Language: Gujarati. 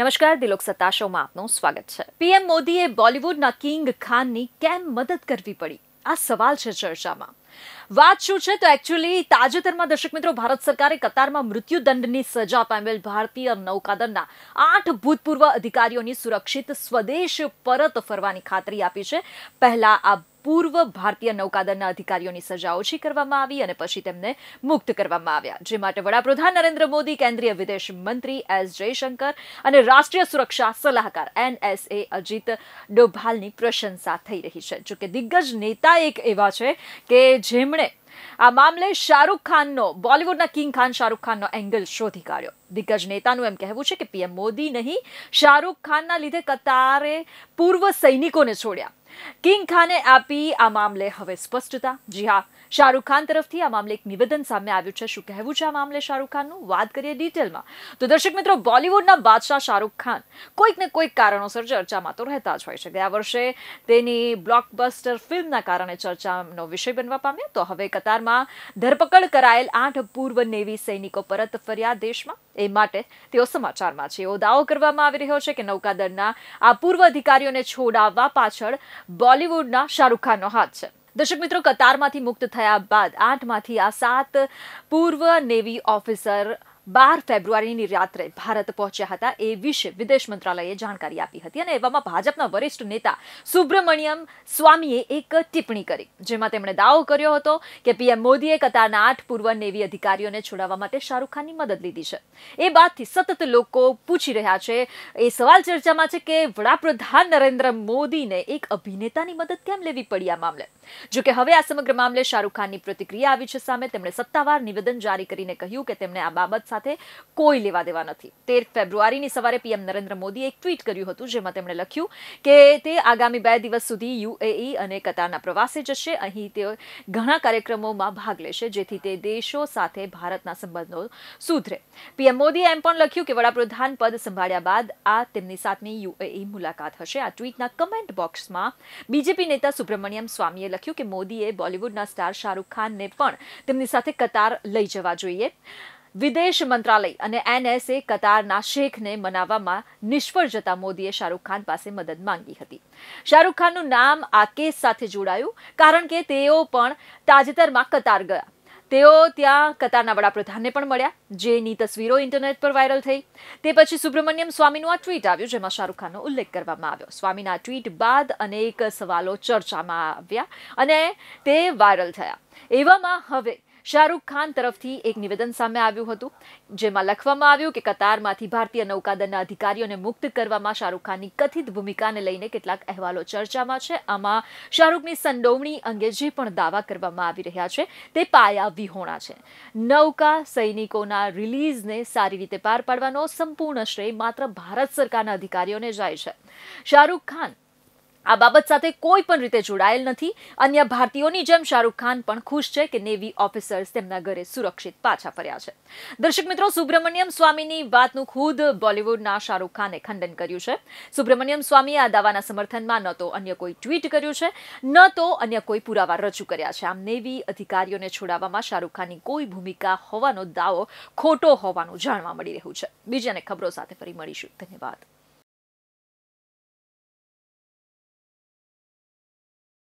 નમસ્કાર દિલોક સત્તા શોમાં આપનું સ્વાગત છે પીએમ મોદીએ બોલિવૂડના કિંગ ખાનની કેમ મદદ કરવી પડી આ સવાલ છે ચર્ચામાં વાત શું છે તો એકચ્યુઅલી તાજેતરમાં દર્શક મિત્રો ભારત સરકારે કતારમાં મૃત્યુદંડની સજા પામેલ ભારતીય નૌકાદળના આઠ ભૂતપૂર્વ અધિકારીઓની સુરક્ષિત સ્વદેશ પરત ફરવાની ખાતરી આપી છે પહેલા આ પૂર્વ ભારતીય નૌકાદળના અધિકારીઓની સજા ઓછી કરવામાં આવી અને પછી તેમને મુક્ત કરવામાં આવ્યા જે માટે વડાપ્રધાન નરેન્દ્ર મોદી કેન્દ્રીય વિદેશ મંત્રી એસ જયશંકર અને રાષ્ટ્રીય સુરક્ષા સલાહકાર એનએસએ અજીત ડોભાલની પ્રશંસા થઈ રહી છે જોકે દિગ્ગજ નેતા એક એવા છે કે જેમણે તેમણે આ મામલે શાહરૂખ ખાનનો બોલીવુડના કિંગ ખાન શાહરૂખ ખાનનો એંગલ શોધી કાઢ્યો દિગ્ગજ નેતાનું એમ કહેવું છે કે પીએમ મોદી નહીં શાહરૂખ ખાનના લીધે કતારે પૂર્વ સૈનિકોને છોડ્યા કિંગ ખાને આપી આ મામલે હવે સ્પષ્ટતા જી હા શાહરૂખ ખાન તરફથી આ મામલે એક નિવેદન સામે આવ્યું છે શું કહેવું છે આ મામલે શાહરૂખ ખાનનું વાત કરીએ ડિટેલમાં તો દર્શક મિત્રો બોલિવૂડના બાદશાહ શાહરૂખ ખાન કોઈક ને કોઈક કારણોસર ચર્ચામાં તો રહેતા જ હોય છે ગયા વર્ષે તેની બ્લોકબસ્ટર ફિલ્મના કારણે ચર્ચાનો વિષય બનવા પામ્યો તો હવે કતારમાં ધરપકડ કરાયેલ આઠ પૂર્વ નેવી સૈનિકો પરત ફર્યા દેશમાં એ માટે તેઓ સમાચારમાં છે એવો દાવો કરવામાં આવી રહ્યો છે કે નૌકાદળના આ પૂર્વ અધિકારીઓને છોડાવવા પાછળ બોલિવૂડના શાહરૂખ ખાનનો હાથ છે દર્શક મિત્રો કતારમાંથી મુક્ત થયા બાદ આઠમાંથી આ સાત પૂર્વ નેવી ઓફિસર બાર ફેબ્રુઆરીની રાત્રે ભારત પહોંચ્યા હતા એ વિશે વિદેશ મંત્રાલયે જાણકારી આપી હતી અને એવામાં ભાજપના વરિષ્ઠ નેતા સુબ્રમણ્યમ સ્વામીએ એક ટિપ્પણી કરી જેમાં તેમણે દાવો કર્યો હતો કે પીએમ મોદીએ કતારના આઠ પૂર્વ નેવી અધિકારીઓને છોડાવવા માટે શાહરૂખ ખાનની મદદ લીધી છે એ બાદથી સતત લોકો પૂછી રહ્યા છે એ સવાલ ચર્ચામાં છે કે વડાપ્રધાન નરેન્દ્ર મોદીને એક અભિનેતાની મદદ કેમ લેવી પડી આ મામલે જોકે હવે આ સમગ્ર મામલે શાહરૂખ ખાનની પ્રતિક્રિયા આવી છે સામે તેમણે સત્તાવાર નિવેદન જારી કરીને કહ્યું કે તેમણે આ બાબત સાથે સાથે કોઈ લેવા દેવા નથી તેર ફેબ્રુઆરીની સવારે પીએમ નરેન્દ્ર મોદીએ એક ટ્વીટ કર્યું હતું જેમાં તેમણે લખ્યું કે તે આગામી બે દિવસ સુધી યુએઈ અને કતારના પ્રવાસે જશે અહીં તે ઘણા કાર્યક્રમોમાં ભાગ લેશે જેથી તે દેશો સાથે ભારતના સંબંધો સુધરે પીએમ મોદીએ એમ પણ લખ્યું કે વડાપ્રધાન પદ સંભાળ્યા બાદ આ તેમની સાતમી યુએઈ મુલાકાત હશે આ ટ્વીટના કમેન્ટ બોક્સમાં બીજેપી નેતા સુબ્રમણ્યમ સ્વામીએ લખ્યું કે મોદીએ બોલિવૂડના સ્ટાર શાહરૂખ ખાનને પણ તેમની સાથે કતાર લઈ જવા જોઈએ વિદેશ મંત્રાલય અને એનએસએ કતારના શેખને મનાવવામાં નિષ્ફળ જતા મોદીએ શાહરૂખ ખાન પાસે મદદ માંગી હતી શાહરૂખ ખાનનું નામ આ કેસ સાથે જોડાયું કારણ કે તેઓ પણ તાજેતરમાં કતાર ગયા તેઓ ત્યાં કતારના વડાપ્રધાનને પણ મળ્યા જેની તસવીરો ઇન્ટરનેટ પર વાયરલ થઈ તે પછી સુબ્રમણ્યમ સ્વામીનું આ ટ્વીટ આવ્યું જેમાં શાહરૂખ ખાનનો ઉલ્લેખ કરવામાં આવ્યો સ્વામીના ટ્વીટ બાદ અનેક સવાલો ચર્ચામાં આવ્યા અને તે વાયરલ થયા એવામાં હવે શાહરૂખ ખાન તરફથી એક નિવેદન સામે આવ્યું હતું જેમાં લખવામાં આવ્યું કે કતારમાંથી ભારતીય નૌકાદળના અધિકારીઓને મુક્ત કરવામાં શાહરૂખ ખાનની કથિત ભૂમિકાને લઈને કેટલાક અહેવાલો ચર્ચામાં છે આમાં શાહરૂખની સંડોવણી અંગે જે પણ દાવા કરવામાં આવી રહ્યા છે તે પાયા વિહોણા છે નૌકા સૈનિકોના રિલીઝને સારી રીતે પાર પાડવાનો સંપૂર્ણ શ્રેય માત્ર ભારત સરકારના અધિકારીઓને જાય છે શાહરૂખ ખાન આ બાબત સાથે કોઈ પણ રીતે જોડાયેલ નથી અન્ય ભારતીયોની જેમ શાહરૂખ ખાન પણ ખુશ છે કે નેવી ઓફિસર્સ તેમના ઘરે સુરક્ષિત પાછા ફર્યા છે દર્શક મિત્રો સુબ્રમણ્યમ સ્વામીની વાતનું ખુદ બોલિવૂડના શાહરૂખ ખાને ખંડન કર્યું છે સુબ્રમણ્યમ સ્વામીએ આ દાવાના સમર્થનમાં ન તો અન્ય કોઈ ટ્વીટ કર્યું છે ન તો અન્ય કોઈ પુરાવા રજૂ કર્યા છે આમ નેવી અધિકારીઓને છોડાવવામાં શાહરૂખ ખાનની કોઈ ભૂમિકા હોવાનો દાવો ખોટો હોવાનું જાણવા મળી રહ્યું છે બીજાને ખબરો સાથે ફરી મળીશું ધન્યવાદ